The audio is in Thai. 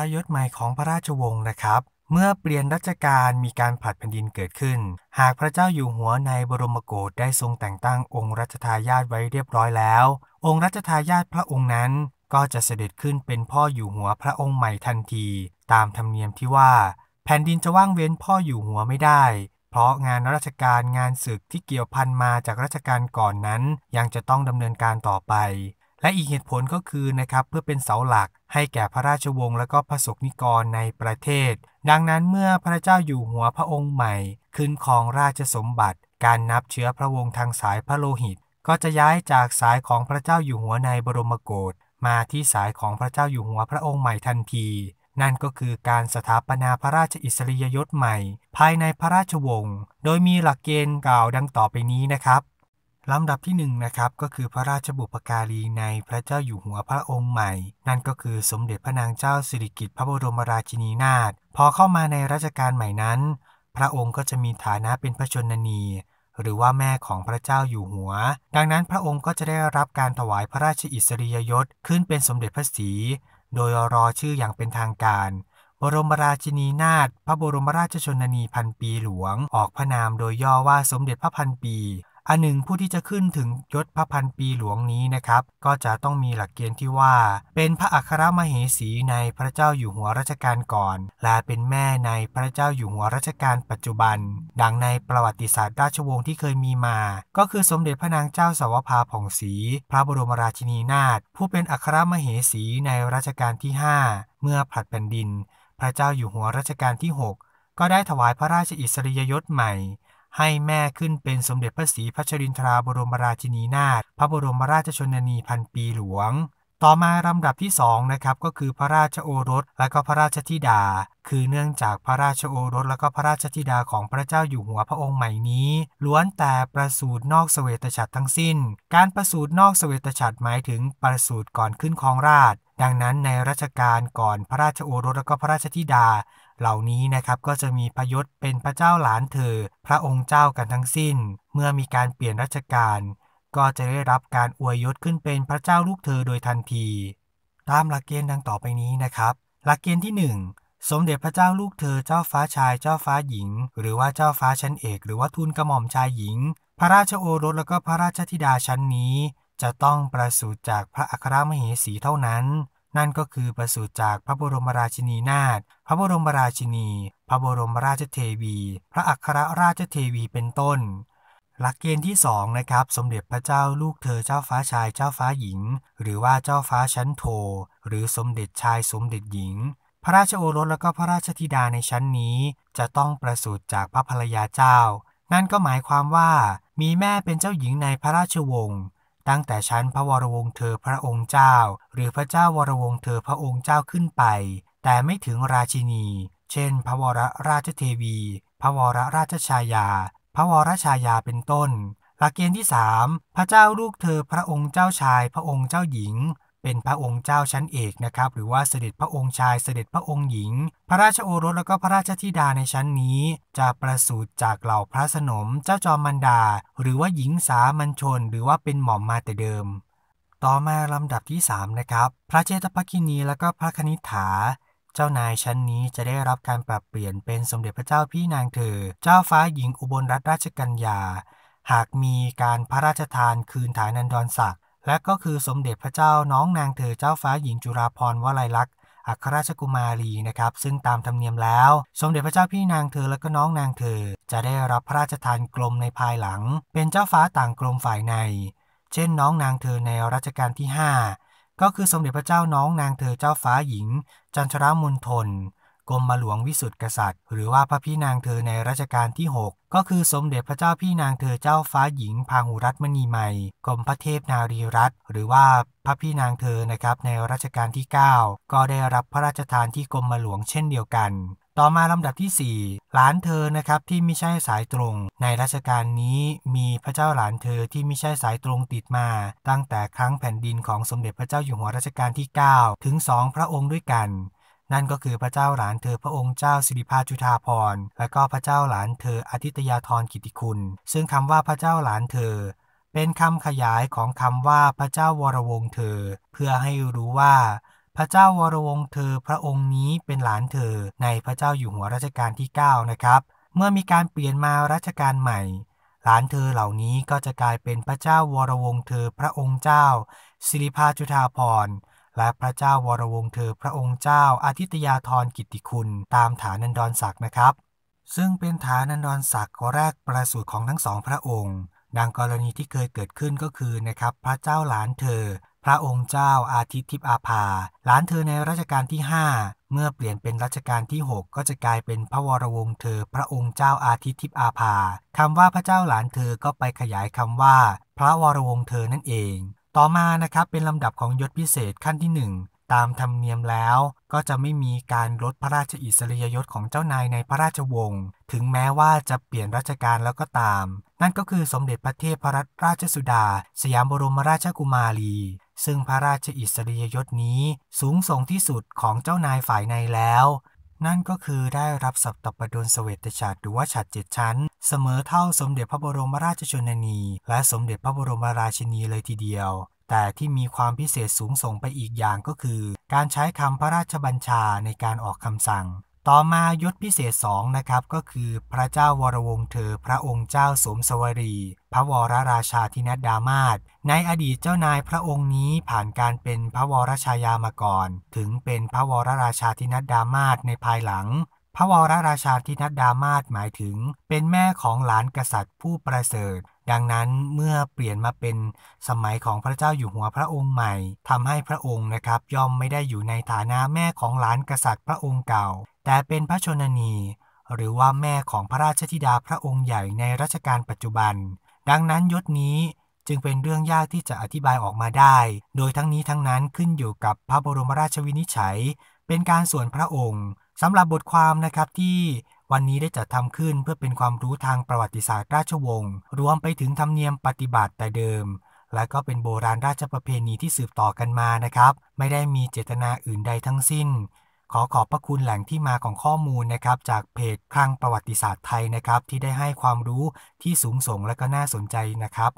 ระยศใหม่ของพระราชวงศ์นะครับ เมื่อเปลี่ยนรัชกาลมีการผัดแผ่นดินเกิดขึ้น หากพระเจ้าอยู่หัวในบรมโกศได้ทรงแต่งตั้งองค์รัชทายาทไว้เรียบร้อยแล้ว องค์รัชทายาทพระองค์นั้น ก็จะเสด็จขึ้นเป็นพ่ออยู่หัวพระองค์ใหม่ทันที ตามธรรมเนียมที่ว่าแผ่นดินจะว่างเว้นพ่ออยู่หัวไม่ได้ เพราะงานราชการงานศึกที่เกี่ยวพันมาจากราชการก่อนนั้น ยังจะต้องดำเนินการต่อไปและอีกเหตุผลก็คือนะครับเพื่อเป็นเสาหลักให้แก่พระราชวงศ์และก็พระสกนิกรในประเทศ ดังนั้นเมื่อพระเจ้าอยู่หัวพระองค์ใหม่ ขึ้นครองราชสมบัติ การนับเชื้อพระวงศ์ทางสายพระโลหิต ก็จะย้ายจากสายของพระเจ้าอยู่หัวในบรมโกศมาที่สายของพระเจ้าอยู่หัวพระองค์ใหม่ทันที นั่นก็คือการสถาปนาพระราชอิสริยยศใหม่ ภายในพระราชวงศ์โดยมีหลักเกณฑ์กล่าวดังต่อไปนี้นะครับลำดับที่1นนะครับก็คือพระราชบุพการีในพระเจ้าอยู่หัวพระองค์ใหม่ นั่นก็คือสมเด็จพระนางเจ้าสิริกิติ์พระบรมราชินีนาถพอเข้ามาในรัชกาลใหม่นั้น พระองค์ก็จะมีฐานะเป็นพระชนนี หรือว่าแม่ของพระเจ้าอยู่หัว ดังนั้นพระองค์ก็จะได้รับการถวายพระราชอิสริยยศขึ้นเป็นสมเด็จพระศรีโดยรอชื่ออย่างเป็นทางการ บรมราชินีนาถพระบรมราชชนนีพันปีหลวง ออกพระนามโดยย่อว่าสมเด็จพระพันปีอันหนึ่งผู้ที่จะขึ้นถึงยศพระพันปีหลวงนี้นะครับก็จะต้องมีหลักเกณฑ์ที่ว่า เป็นพระอัครมเหสีในพระเจ้าอยู่หัวรัชกาลก่อน และเป็นแม่ในพระเจ้าอยู่หัวรัชกาลปัจจุบัน ดังในประวัติศาสตร์ราชวงศ์ที่เคยมีมา ก็คือสมเด็จพระนางเจ้าสาวภาผ่องศรีพระบรมราชินีนาถผู้เป็นอัครมเหสีในรัชกาลที่ 5 เมื่อผัดแผ่นดิน พระเจ้าอยู่หัวรัชกาลที่ 6 ก็ได้ถวายพระราชอิสริยยศใหม่ให้แม่ขึ้นเป็นสมเด็จพระศรีพัชรินทราบรมราชินีนาถพระบรมราชชนนีพันปีหลวง ต่อมาลำดับที่สองนะครับก็คือพระราชโอรสและก็พระราชธิดา คือเนื่องจากพระราชโอรสและก็พระราชธิดาของพระเจ้าอยู่หัวพระองค์ใหม่นี้ล้วนแต่ประสูตินอกเสวตฉัตรทั้งสิ้น การประสูตินอกเสวตฉัตรหมายถึงประสูติก่อนขึ้นครองราชดังนั้นในรัชกาลก่อนพระราชโอรสและก็พระราชธิดาเหล่านี้นะครับ ก็จะมีพยศ เป็นพระเจ้าหลานเธอ พระองค์เจ้ากันทั้งสิ้น เมื่อมีการเปลี่ยนราชการ ก็จะได้รับการอวยยศขึ้นเป็นพระเจ้าลูกเธอโดยทันที ตามหลักเกณฑ์ดังต่อไปนี้นะครับ หลักเกณฑ์ที่1สมเด็จพระเจ้าลูกเธอ เจ้าฟ้าชายเจ้าฟ้าหญิง หรือว่าเจ้าฟ้าชั้นเอกหรือว่าทูลกระหม่อมชายหญิง พระราชโอรสและก็พระราชธิดาชั้นนี้ จะต้องประสูติจากพระอัครมเหสีเท่านั้นนั่นก็คือประสูติจากพระบรมราชินีนาถ พระบรมราชินี พระบรมราชเทวี พระอัครราชเทวี เป็นต้น หลักเกณฑ์ที่ 2 นะครับ สมเด็จพระเจ้าลูกเธอเจ้าฟ้าชายเจ้าฟ้าหญิง หรือว่าเจ้าฟ้าชั้นโท หรือสมเด็จชายสมเด็จหญิง พระราชโอรสและก็พระราชธิดาในชั้นนี้ จะต้องประสูติจากพระภรรยาเจ้า นั่นก็หมายความว่ามีแม่เป็นเจ้าหญิงในพระราชวงศ์ตั้งแต่ชั้นพระวรวงศ์เธอพระองค์เจ้าหรือพระเจ้าวรวงศ์เธอพระองค์เจ้าขึ้นไปแต่ไม่ถึงราชินีเช่นพระวรราชเทวีพระวรราชชายาพระวรชายาเป็นต้นหลักเกณฑ์ที่3พระเจ้าลูกเธอพระองค์เจ้าชายพระองค์เจ้าหญิงเป็นพระองค์เจ้าชั้นเอกนะครับ หรือว่าเสด็จพระองค์ชายเสด็จพระองค์หญิง พระราชโอรสและก็พระราชธิดาในชั้นนี้ จะประสูติจากเหล่าพระสนม เจ้าจอมมันดา หรือว่าหญิงสามัญชน หรือว่าเป็นหม่อมมาแต่เดิม ต่อมาลำดับที่3นะครับพระเจตพกินีและก็พระคณิษฐา เจ้านายชั้นนี้จะได้รับการปรับเปลี่ยนเป็นสมเด็จพระเจ้าพี่นางเธอ เจ้าฟ้าหญิงอุบลรัตนราชกัญญาหากมีการพระราชทานคืนฐานันดรศักดิ์และก็คือสมเด็จพระเจ้าน้องนางเธอเจ้าฟ้าหญิงจุฬาภรณ์วลัยลักษณ์อัครราชกุมารีนะครับซึ่งตามธรรมเนียมแล้ว สมเด็จพระเจ้าพี่นางเธอและก็น้องนางเธอ จะได้รับพระราชทานกรมในภายหลัง เป็นเจ้าฟ้าต่างกรมฝ่ายใน เช่น น้องนางเธอในรัชกาลที่ 5 ก็คือสมเด็จพระเจ้าน้องนางเธอเจ้าฟ้าหญิง จันทรามณฑลกรมหลวงวิสุทธิกษัตริย์ หรือว่าพระพี่นางเธอในรัชกาลที่ 6 ก็คือสมเด็จพระเจ้าพี่นางเธอเจ้าฟ้าหญิงพาหุรัตมณีใหม่กรมพระเทพนารีรัตน์หรือว่าพระพี่นางเธอนะครับในรัชกาลที่ 9 ก็ได้รับพระราชทานที่กรมหลวงเช่นเดียวกัน ต่อมาลำดับที่ 4 หลานเธอนะครับที่ไม่ใช่สายตรง ในรัชกาลนี้มีพระเจ้าหลานเธอที่ไม่ใช่สายตรงติดมา ตั้งแต่ครั้งแผ่นดินของสมเด็จพระเจ้าอยู่หัวรัชกาลที่9ถึง2พระองค์ด้วยกันนั่นก็คือพระเจ้าหลานเธอพระองค์เจ้าสิริพาจุธาพรและก็พระเจ้าหลานเธออทิตยาธรกิติคุณ ซึ่งคำว่าพระเจ้าหลานเธอ เป็นคำขยายของคำว่าพระเจ้าวรวงเธอ เพื่อให้รู้ว่า พระเจ้าวรวงเธอพระองค์นี้เป็นหลานเธอในพระเจ้าอยู่หัวรัชกาลที่ 9 นะครับ เมื่อมีการเปลี่ยนมารัชกาลใหม่ หลานเธอเหล่านี้ก็จะกลายเป็นพระเจ้าวรวงเธอพระองค์เจ้าสิริพาจุธาพรและพระเจ้าวรวงเธอ พระองค์เจ้าอาทิตยาธรกิติคุณ ตามฐานันดรศักดิ์นะครับ ซึ่งเป็นฐานันดรศักดิ์แรกประสูติของทั้งสองพระองค์ ดังกรณีที่เคยเกิดขึ้นก็คือนะครับพระเจ้าหลานเธอ พระองค์เจ้าอาทิตย์ทิพอาภาหลานเธอในรัชกาลที่ 5 เมื่อเปลี่ยนเป็นรัชกาลที่ 6 ก็จะกลายเป็นพระวรวงเธอ พระองค์เจ้าอาทิตย์ทิพอาภาคำว่าพระเจ้าหลานเธอ ก็ไปขยายคำว่า พระวรวงเธอ นั่นเองต่อมานะครับเป็นลำดับของยศพิเศษขั้นที่1ตามธรรมเนียมแล้วก็จะไม่มีการลดพระราชอิสริยยศของเจ้านายในพระราชวงศ์ ถึงแม้ว่าจะเปลี่ยนราชการแล้วก็ตาม นั่นก็คือสมเด็จพระเทพรัตนราชสุดา สยามบรมราชกุมารีซึ่งพระราชอิสริยยศนี้สูงส่งที่สุดของเจ้านายฝ่ายในแล้วนั่นก็คือได้รับสัตปดุลสเวตฉัตรหรือว่าฉัตรเจ็ดชั้น เสมอเท่าสมเด็จพระบรมราชชนนี และสมเด็จพระบรมราชินีเลยทีเดียว แต่ที่มีความพิเศษสูงส่งไปอีกอย่างก็คือ การใช้คำพระราชบัญชาในการออกคำสั่งต่อมายศพิเศษสองนะครับก็คือพระเจ้าวรวงเธอพระองค์เจ้าสมสวรีพระวรราชาธินัดดามาศในอดีตเจ้านายพระองค์นี้ผ่านการเป็นพระวรชายามาก่อนถึงเป็นพระวรราชาธินัดดามาศในภายหลัง พระวรราชาธินัดดามาศหมายถึงเป็นแม่ของหลานกษัตริย์ผู้ประเสริฐดังนั้นเมื่อเปลี่ยนมาเป็นสมัยของพระเจ้าอยู่หัวพระองค์ใหม่ ทำให้พระองค์นะครับย่อมไม่ได้อยู่ในฐานะแม่ของหลานกษัตริย์พระองค์เก่า แต่เป็นพระชนนี หรือว่าแม่ของพระราชธิดาพระองค์ใหญ่ในรัชกาลปัจจุบัน ดังนั้นยศนี้จึงเป็นเรื่องยากที่จะอธิบายออกมาได้ โดยทั้งนี้ทั้งนั้นขึ้นอยู่กับพระบรมราชวินิจฉัย เป็นการส่วนพระองค์สำหรับบทความนะครับที่วันนี้ได้จัดทำขึ้นเพื่อเป็นความรู้ทางประวัติศาสตร์ราชวงศ์รวมไปถึงธรรมเนียมปฏิบัติแต่เดิม และก็เป็นโบราณราชประเพณีที่สืบต่อกันมานะครับ ไม่ได้มีเจตนาอื่นใดทั้งสิ้น ขอขอบพระคุณแหล่งที่มาของข้อมูลนะครับ จากเพจคลังประวัติศาสตร์ไทยนะครับ ที่ได้ให้ความรู้ที่สูงส่งและก็น่าสนใจนะครับ